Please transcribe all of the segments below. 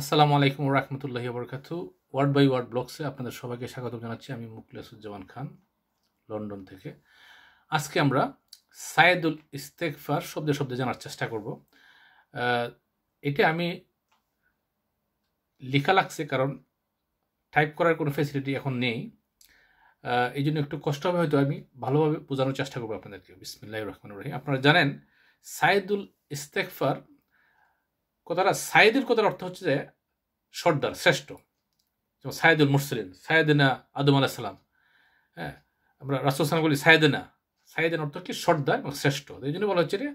আসসালামু আলাইকুম রহমতুল্লাহি বরকাত ওয়ার্ড বাই ওয়ার্ড ব্লগসে আপনাদের সবাইকে স্বাগত জানাচ্ছি আমি মুকলিয়াসুজ্জামান খান লন্ডন থেকে আজকে আমরা সায়েদুল ইস্তেকফার শব্দে শব্দে জানার চেষ্টা করব এটা আমি লেখা লাগছে কারণ টাইপ করার কোনো ফেসিলিটি এখন নেই এই জন্য একটু কষ্ট হবে হয়তো আমি ভালোভাবে বোঝানোর চেষ্টা করবো আপনাদেরকে বিসমিল্লাহ রহমান রহিম আপনারা জানেন সায়েদুল ইস্তেকফার কথাটা সাইদের কথার অর্থ হচ্ছে যে সর্দার শ্রেষ্ঠ যেমন সায়েদুল মুসলিন সায়েদিনা আদম আলাহিসাল্লাম হ্যাঁ আমরা রাসুল সালাম বলি সায়েদিনা সাইদেন অর্থ কি সর্দার এবং শ্রেষ্ঠ এই জন্য বলা হচ্ছে যে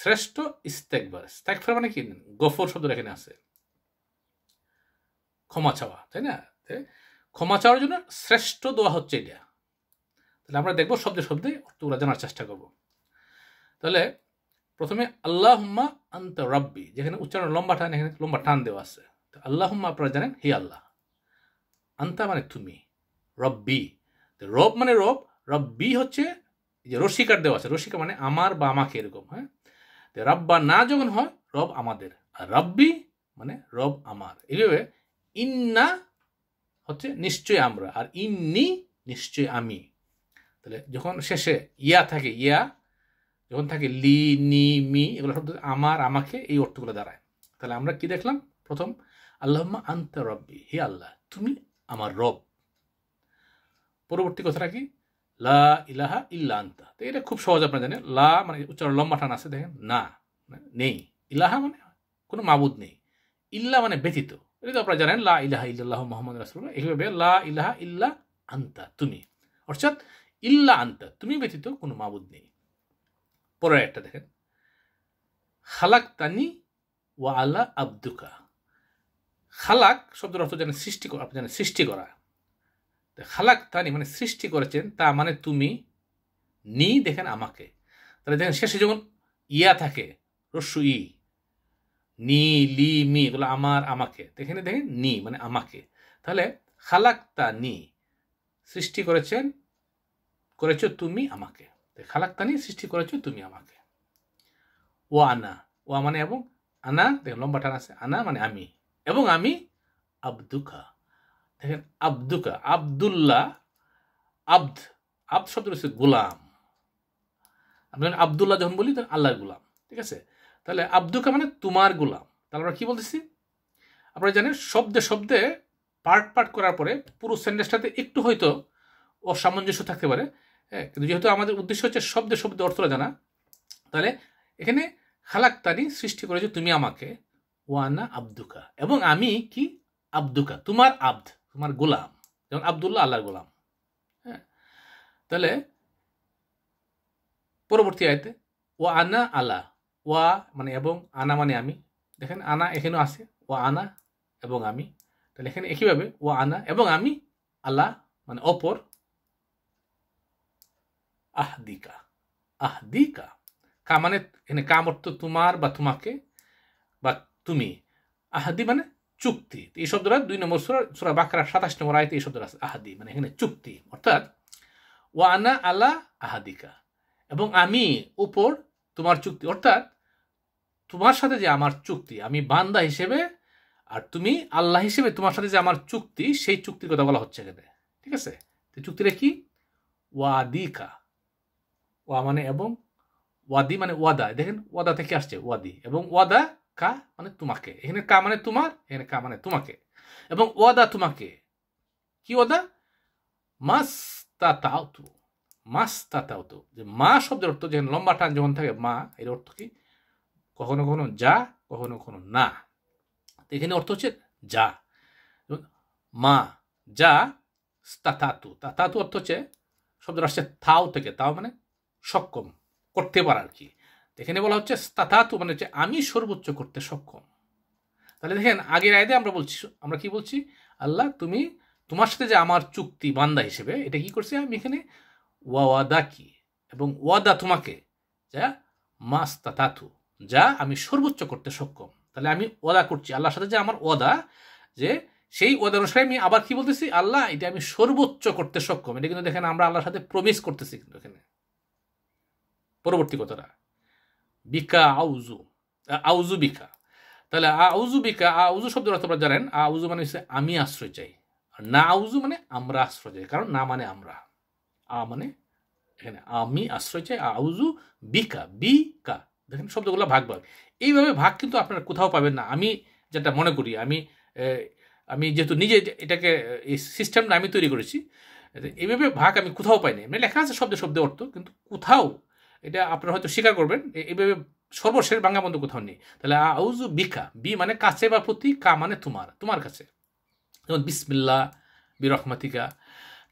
শ্রেষ্ঠ ইস্তেকবার ইস্তেকফার মানে কি গফর শব্দ এখানে আছে ক্ষমা চাওয়া তাই না ক্ষমা চাওয়ার জন্য শ্রেষ্ঠ দোয়া হচ্ছে এটা তাহলে আমরা দেখবো শব্দে শব্দে অর্থগুলো জানার চেষ্টা করব তাহলে প্রথমে হুম্মা আন্ত রব্বি যেখানে উচ্চারণ লম্বা টান এখানে লম্বা টান দেওয়া আছে আল্লাহ হুম্মা আপনারা জানেন হে আল্লাহ আন্তা মানে তুমি রব্বি রব মানে রব রব্বি হচ্ছে যে রসিকার দেওয়া আছে রসিকা মানে আমার বা আমাকে এরকম হ্যাঁ তো রাব্বা না যখন হয় রব আমাদের আর রব্বি মানে রব আমার এইভাবে ইন্না হচ্ছে নিশ্চয় আমরা আর ইন্নি নিশ্চয় আমি তাহলে যখন শেষে ইয়া থাকে ইয়া যখন থাকে লি নি মি এগুলো শব্দ আমার আমাকে এই অর্থগুলো দাঁড়ায় তাহলে আমরা কি দেখলাম প্রথম আল্লাহ আন্তা রব্বি হে আল্লাহ তুমি আমার রব পরবর্তী কথাটা কি লা ইলাহা ইল্লা আন্তা তো এটা খুব সহজ আপনারা জানেন লা মানে উচ্চারণ লম্বা টান আছে দেখেন না মানে নেই ইলাহা মানে কোনো মাবুদ নেই ইল্লা মানে ব্যথিত এটা তো আপনারা জানেন লা ইলাহা ইল্লাহ মোহাম্মদ রাসুল্লাহ এইভাবে লা ইলাহা ইল্লা আন্তা তুমি অর্থাৎ ইল্লা আন্তা তুমি ব্যথিত কোনো মাবুদ নেই পরের একটা দেখেন খালাক তানি ও আলা আব্দুকা খালাক শব্দের অর্থ জানেন সৃষ্টি আপনি জানেন সৃষ্টি করা খালাক তানি মানে সৃষ্টি করেছেন তা মানে তুমি নি দেখেন আমাকে তাহলে দেখেন শেষে যখন ইয়া থাকে রস্যু ই নি লি মি এগুলো আমার আমাকে এখানে দেখেন নি মানে আমাকে তাহলে খালাক তা নি সৃষ্টি করেছেন করেছ তুমি আমাকে খালাক্তানি সৃষ্টি করেছো তুমি আমাকে ও আনা ও মানে এবং আনা দেখেন লম্বা টান আছে আনা মানে আমি এবং আমি আব্দুকা দেখেন আব্দুকা আবদুল্লাহ আব্দ আব্দ শব্দ রয়েছে গোলাম আমরা যখন আবদুল্লাহ যখন বলি তখন আল্লাহর গোলাম ঠিক আছে তাহলে আব্দুকা মানে তোমার গোলাম তাহলে আমরা কি বলতেছি আপনারা জানেন শব্দে শব্দে পার্ট পার্ট করার পরে পুরো সেন্টেন্সটাতে একটু হয়তো অসামঞ্জস্য থাকতে পারে হ্যাঁ, কিন্তু যেহেতু আমাদের উদ্দেশ্য হচ্ছে শব্দে শব্দে অর্থটা জানা তাহলে এখানে খালাক্তানি সৃষ্টি করেছে তুমি আমাকে ওয়ানা আব্দুকা এবং আমি কি আব্দুকা তোমার আব্দ তোমার গোলাম যেমন আবদুল্লাহ আল্লাহর গোলাম হ্যাঁ তাহলে পরবর্তী আয়তে ও আনা আলা ওয়া মানে এবং আনা মানে আমি দেখেন আনা এখানেও আছে ও আনা এবং আমি তাহলে এখানে একইভাবে ও আনা এবং আমি আলা মানে অপর আহদিকা আহদিকা কা মানে এখানে কাম অর্থ তোমার বা তোমাকে বা তুমি আহাদি মানে চুক্তি এই শব্দটা দুই নম্বর সুরা সুরা বাকরা সাতাশ নম্বর আয়তে এই শব্দটা আছে আহাদি মানে এখানে চুক্তি অর্থাৎ আনা আলা আহাদিকা এবং আমি উপর তোমার চুক্তি অর্থাৎ তোমার সাথে যে আমার চুক্তি আমি বান্দা হিসেবে আর তুমি আল্লাহ হিসেবে তোমার সাথে যে আমার চুক্তি সেই চুক্তির কথা বলা হচ্ছে এখানে ঠিক আছে তো চুক্তিটা কি ওয়াদিকা ওয়া মানে এবং ওয়াদি মানে ওয়াদা দেখেন ওয়াদা থেকে আসছে ওয়াদি এবং ওয়াদা কা মানে তোমাকে এখানে কা মানে তোমার এখানে কা মানে তোমাকে এবং ওয়াদা তোমাকে কি ওয়াদা মাস তা তাও তু মাস তা তাও তু যে মা শব্দের অর্থ যেখানে লম্বা টান যখন থাকে মা এর অর্থ কি কখনো কখনো যা কখনো কখনো না এখানে অর্থ হচ্ছে যা মা যা তাতাতু তাতাতু অর্থ হচ্ছে শব্দ আসছে থাও থেকে তাও মানে সক্ষম করতে পারা আর কি এখানে বলা হচ্ছে তাতাতু মানে হচ্ছে আমি সর্বোচ্চ করতে সক্ষম তাহলে দেখেন আগের আয়দে আমরা বলছি আমরা কি বলছি আল্লাহ তুমি তোমার সাথে যে আমার চুক্তি বান্দা হিসেবে এটা কি করছি আমি এখানে ওয়াদা কি এবং ওয়াদা তোমাকে যা মাস তাতাতু যা আমি সর্বোচ্চ করতে সক্ষম তাহলে আমি ওয়াদা করছি আল্লাহর সাথে যে আমার ওয়াদা যে সেই ওয়াদা অনুসারে আমি আবার কি বলতেছি আল্লাহ এটা আমি সর্বোচ্চ করতে সক্ষম এটা কিন্তু দেখেন আমরা আল্লাহর সাথে প্রমিস করতেছি কিন্তু এখানে পরবর্তী কথাটা বিকা আউজু আউজু বিকা তাহলে আউজু বিকা আউজু শব্দের অর্থ আপনারা জানেন আউজু মানে হচ্ছে আমি আশ্রয় চাই আর না আউজু মানে আমরা আশ্রয় চাই কারণ না মানে আমরা আ মানে এখানে আমি আশ্রয় চাই আউজু বিকা বিকা দেখেন শব্দগুলো ভাগ ভাগ এইভাবে ভাগ কিন্তু আপনারা কোথাও পাবেন না আমি যেটা মনে করি আমি আমি যেহেতু নিজে এটাকে এই সিস্টেমটা আমি তৈরি করেছি এইভাবে ভাগ আমি কোথাও পাইনি মানে লেখা আছে শব্দে শব্দে অর্থ কিন্তু কোথাও এটা আপনারা হয়তো স্বীকার করবেন এইভাবে সর্বশেষ বাংলা বন্ধু কোথাও নেই তাহলে আউজু বিখা বি মানে কাছে বা প্রতি কা মানে তোমার তোমার কাছে যেমন বিসমিল্লা বিরহমাতিকা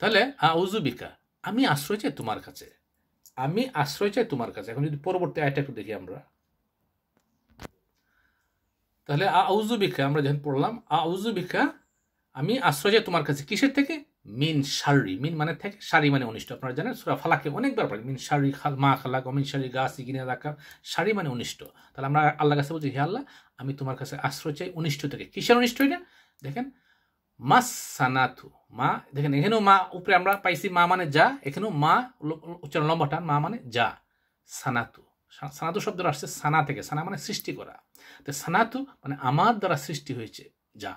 তাহলে আউজু বিকা আমি আশ্রয় চাই তোমার কাছে আমি আশ্রয় চাই তোমার কাছে এখন যদি পরবর্তী আয়টা একটু দেখি আমরা তাহলে আউজু বিখা আমরা যখন পড়লাম আউজু বিখা আমি আশ্রয় চাই তোমার কাছে কিসের থেকে মিন শারি মিন মানে থেকে শাড়ি মানে অনিষ্ট আপনারা জানেন সুরা ফালাকে অনেকবার পড়ে মিন শারি মা খালাক অমিন শারি গাছ ইগিনে রাখা শাড়ি মানে অনিষ্ট তাহলে আমরা আল্লাহ কাছে বলছি হে আল্লাহ আমি তোমার কাছে আশ্রয় চাই অনিষ্ট থেকে কিসের অনিষ্ট হইলে দেখেন মা সানাথু মা দেখেন এখানেও মা উপরে আমরা পাইছি মা মানে যা এখানেও মা উচ্চারণ লম্বাটা মা মানে যা সানাথু সানাতু শব্দটা আসছে সানা থেকে সানা মানে সৃষ্টি করা তো সানাতু মানে আমার দ্বারা সৃষ্টি হয়েছে যা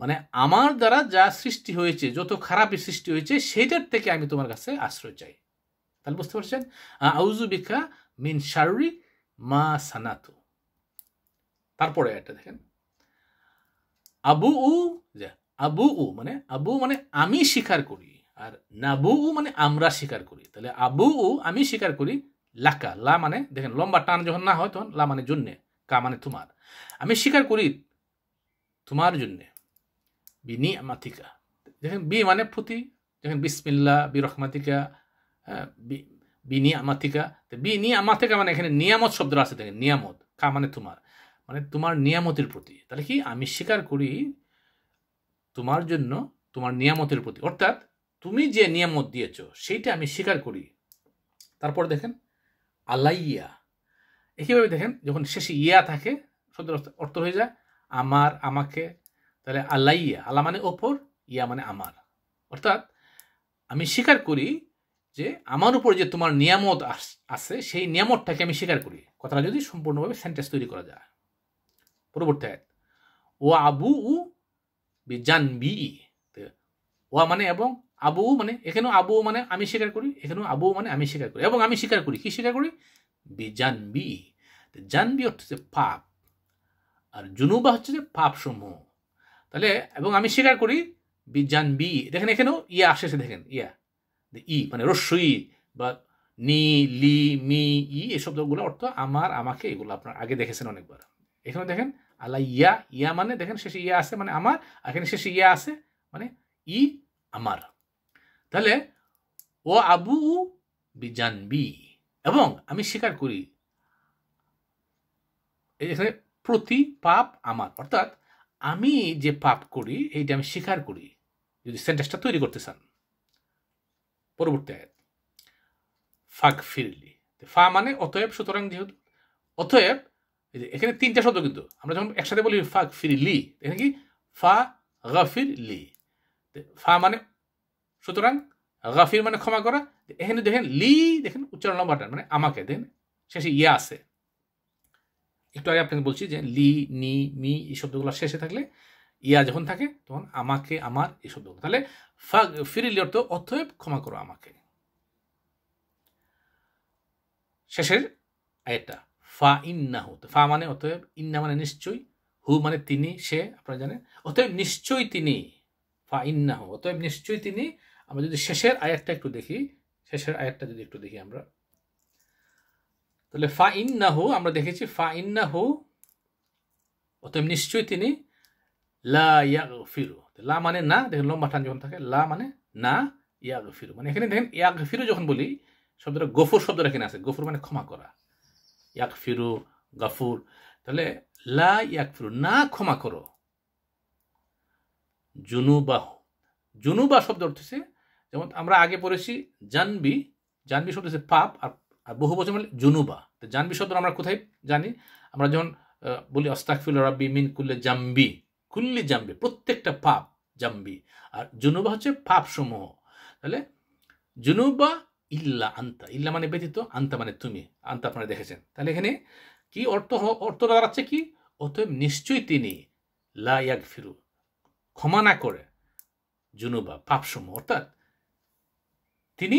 মানে আমার দ্বারা যা সৃষ্টি হয়েছে যত খারাপই সৃষ্টি হয়েছে সেইটার থেকে আমি তোমার কাছে আশ্রয় চাই তাহলে বুঝতে পারছেন আউজুবিকা মিন শারুরি মা সানাতু তারপরে একটা দেখেন আবু উ আবু উ মানে আবু মানে আমি স্বীকার করি আর নাবু উ মানে আমরা স্বীকার করি তাহলে আবু উ আমি স্বীকার করি লাকা লা মানে দেখেন লম্বা টান যখন না হয় তখন লা মানে জন্যে কা মানে তোমার আমি স্বীকার করি তোমার জন্যে বিনি আমাতিকা দেখেন বি মানে প্রতি দেখেন বিসমিল্লা বি রহমাতিকা আমাতিকা নিয়ামাতিকা তো বি মানে এখানে নিয়ামত শব্দ আছে দেখেন নিয়ামত কা মানে তোমার মানে তোমার নিয়ামতের প্রতি তাহলে কি আমি স্বীকার করি তোমার জন্য তোমার নিয়ামতের প্রতি অর্থাৎ তুমি যে নিয়ামত দিয়েছ সেইটা আমি স্বীকার করি তারপর দেখেন আলাইয়া একইভাবে দেখেন যখন শেষে ইয়া থাকে শব্দ অর্থ হয়ে যায় আমার আমাকে তাহলে আল্লাইয়া আল্লাহ মানে ওপর ইয়া মানে আমার অর্থাৎ আমি স্বীকার করি যে আমার উপর যে তোমার নিয়ামত আছে সেই নিয়ামতটাকে আমি স্বীকার করি কথাটা যদি সম্পূর্ণভাবে সেন্টেন্স তৈরি করা যায় পরবর্তী আয়াত ও আবু উ বি ওয়া মানে এবং আবু মানে এখানেও আবু মানে আমি স্বীকার করি এখানেও আবু মানে আমি স্বীকার করি এবং আমি স্বীকার করি কি স্বীকার করি বিজানবি জানবি অর্থ হচ্ছে পাপ আর জুনুবা হচ্ছে যে পাপ সমূহ তাহলে এবং আমি স্বীকার করি বিজ্ঞান বি দেখেন এখানেও ইয়া আসেছে দেখেন ইয়া ই e, মানে রস্যই বা নি লি মি ই এই শব্দগুলো অর্থ আমার আমাকে এগুলো আপনার আগে দেখেছেন অনেকবার এখানে দেখেন আল্লাহ ইয়া ইয়া মানে দেখেন শেষে ইয়া আছে মানে আমার এখানে শেষে ইয়া আছে মানে ই আমার তাহলে ও আবু বিজান বি এবং আমি স্বীকার করি এখানে প্রতি পাপ আমার অর্থাৎ আমি যে পাপ করি এইটা আমি স্বীকার করি যদি সেন্টেন্সটা তৈরি করতে চান পরবর্তী আয়াত ফাঁক ফিরলি ফা মানে অতএব সুতরাং যেহেতু অতএব এখানে তিনটা শব্দ কিন্তু আমরা যখন একসাথে বলি ফাঁক ফিরলি এখানে কি ফা গাফির লি ফা মানে সুতরাং গাফির মানে ক্ষমা করা এখানে দেখেন লি দেখেন উচ্চারণ লম্বাটা মানে আমাকে দেখেন শেষে ইয়া আছে একটু আগে আপনাকে বলছি যে লি নি মি এই শব্দগুলো শেষে থাকলে ইয়া যখন থাকে তখন আমাকে আমার এই শব্দগুলো তাহলে ফাগ ফিরিলি অর্থ অতএব ক্ষমা করো আমাকে শেষের আয়টা ফা ইন্না হু ফা মানে অতএব ইন্না মানে নিশ্চয়ই হু মানে তিনি সে আপনারা জানেন অতএব নিশ্চয়ই তিনি ফা ইন্না হু অতএব নিশ্চয়ই তিনি আমরা যদি শেষের আয়াতটা একটু দেখি শেষের আয়াতটা যদি একটু দেখি আমরা তাহলে ফা হু আমরা দেখেছি ফা হু অতএব নিশ্চয়ই তিনি লা ইয়াগ ফিরু লা মানে না দেখেন লম্বা টান যখন থাকে লা মানে না ইয়াগ ফিরু মানে এখানে দেখেন ইয়াগ ফিরু যখন বলি শব্দটা গফুর শব্দ এখানে আছে গফুর মানে ক্ষমা করা ইয়াক ফিরু গাফুর তাহলে লা ইয়াক ফিরু না ক্ষমা করো জুনু জুনুবা শব্দ হচ্ছে যেমন আমরা আগে পড়েছি জানবি জানবি শব্দ হচ্ছে পাপ আর আর বহু বছর মানে জুনুবা তো জানবি শব্দ আমরা কোথায় জানি আমরা যখন বলি অস্তাকফিল রাব্বি মিন কুল্লে জাম্বি কুল্লি জাম্বি প্রত্যেকটা পাপ জাম্বি আর জুনুবা হচ্ছে পাপ সমূহ তাহলে জুনুবা ইল্লা আন্তা ইল্লা মানে ব্যতীত আন্তা মানে তুমি আন্তা আপনারা দেখেছেন তাহলে এখানে কি অর্থ অর্থ দাঁড়াচ্ছে কি অতএব নিশ্চয়ই তিনি লা ইয়াক ফিরু ক্ষমা না করে জুনুবা পাপসমূহ অর্থাৎ তিনি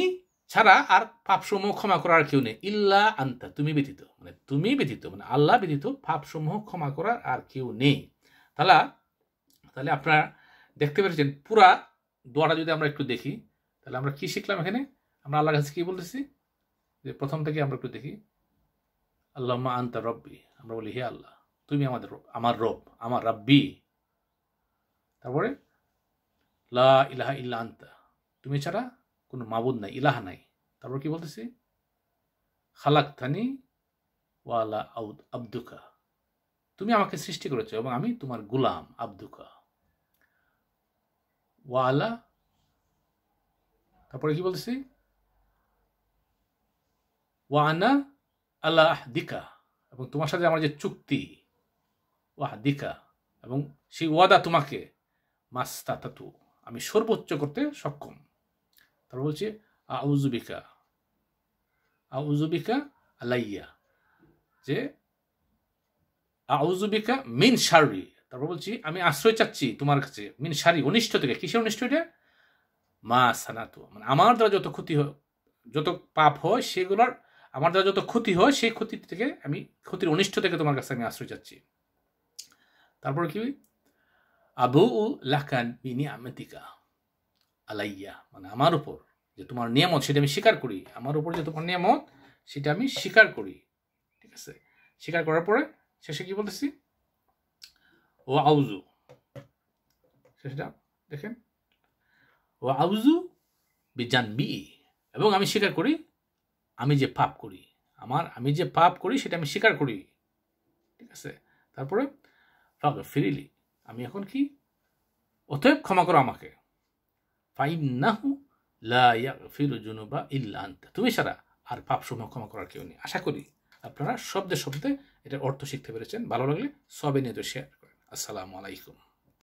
ছাড়া আর পাপসমূহ ক্ষমা করার কেউ নেই ইল্লা আন্তা তুমি ব্যতীত মানে তুমি ব্যতীত মানে আল্লাহ ব্যতীত পাপসমূহ ক্ষমা করার আর কেউ নেই তাহলে তাহলে আপনারা দেখতে পেরেছেন পুরা দোয়াটা যদি আমরা একটু দেখি তাহলে আমরা কি শিখলাম এখানে আমরা আল্লাহর কাছে কী বলতেছি যে প্রথম থেকে আমরা একটু দেখি আল্লাহ মা আন্তা রব্বি আমরা বলি হে আল্লাহ তুমি আমাদের আমার রব আমার রব্বি তারপরে লা ইলাহা ইল্লা আন্তা তুমি ছাড়া কোনো মাবুদ নাই ইলাহ নাই তারপর কি বলতেছি খালাক থানি ওয়ালা আউদ আব্দুকা তুমি আমাকে সৃষ্টি করেছো এবং আমি তোমার গুলাম আব্দুকা ওয়ালা তারপরে কি বলতেছি ওয়ানা আল্লাহ দিকা এবং তোমার সাথে আমার যে চুক্তি ওয়াহ দিকা এবং সেই ওয়াদা তোমাকে মাস্তা তাতু আমি সর্বোচ্চ করতে সক্ষম তারপর বলছি আউজুবিকা আউজুবিকা আলাইয়া যে আউজুবিকা মিন সারি তারপর বলছি আমি আশ্রয় চাচ্ছি তোমার কাছে মিন সারি অনিষ্ট থেকে কিসের অনিষ্ট এটা মা সানাতু মানে আমার দ্বারা যত ক্ষতি হয় যত পাপ হয় সেগুলোর আমার দ্বারা যত ক্ষতি হয় সেই ক্ষতি থেকে আমি ক্ষতির অনিষ্ট থেকে তোমার কাছে আমি আশ্রয় চাচ্ছি তারপর কি আবু উ লাকান মিনি আমেতিকা আলাইয়া মানে আমার উপর যে তোমার নিয়ামত সেটা আমি স্বীকার করি আমার উপর যে তোমার নিয়ামত সেটা আমি স্বীকার করি ঠিক আছে স্বীকার করার পরে শেষে কি বলতেছি ও আউজু শেষটা দেখেন ও আউজু বি এবং আমি স্বীকার করি আমি যে পাপ করি আমার আমি যে পাপ করি সেটা আমি স্বীকার করি ঠিক আছে তারপরে ফিরিলি আমি এখন কি অতএব ক্ষমা করো আমাকে ফাইন্নাহু লাফির জুনুবা তুমি ছাড়া আর পাপ সমূহ ক্ষমা করার কেউ নেই আশা করি আপনারা শব্দে শব্দে এটার অর্থ শিখতে পেরেছেন ভালো লাগলে সবে নিয়ে শেয়ার করেন আসসালামু আলাইকুম